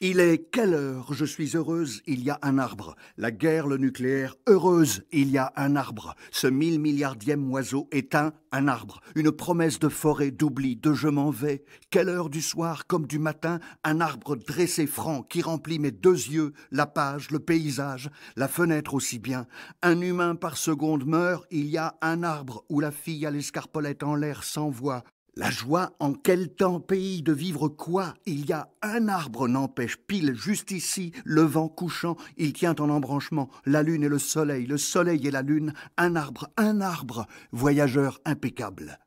Il est quelle heure Je suis heureuse, il y a un arbre. La guerre, le nucléaire, heureuse, il y a un arbre. Ce mille milliardième oiseau éteint, un arbre. Une promesse de forêt, d'oubli, de je m'en vais. Quelle heure du soir comme du matin Un arbre dressé franc qui remplit mes deux yeux, la page, le paysage, la fenêtre aussi bien. Un humain par seconde meurt, il y a un arbre où la fille à l'escarpolette en l'air s'envoie, la joie en quel temps pays de vivre quoi Il y a un arbre n'empêche pile juste ici, le vent couchant, il tient en embranchement, la lune et le soleil, le soleil et la lune, un arbre, un arbre, voyageur impeccable.